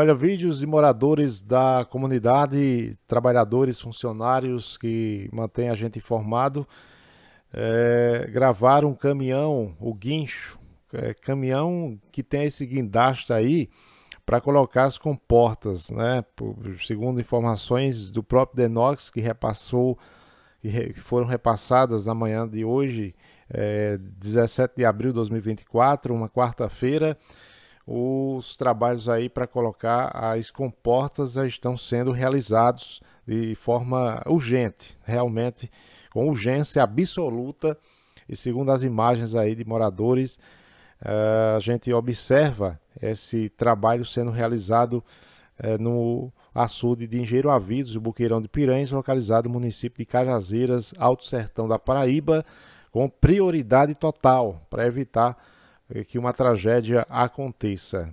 Olha, vídeos de moradores da comunidade, trabalhadores, funcionários que mantêm a gente informado, é, gravaram um caminhão, o guincho, é, caminhão que tem esse guindaste aí para colocar as comportas, né? segundo informações do próprio Denox que repassou, que foram repassadas na manhã de hoje, é, 17 de abril de 2024, uma quarta-feira os trabalhos aí para colocar as comportas já estão sendo realizados de forma urgente, realmente com urgência absoluta. E segundo as imagens aí de moradores, eh, a gente observa esse trabalho sendo realizado eh, no açude de Engenheiro Avidos, o Buqueirão de Piranhas localizado no município de Cajazeiras, Alto Sertão da Paraíba, com prioridade total para evitar que uma tragédia aconteça.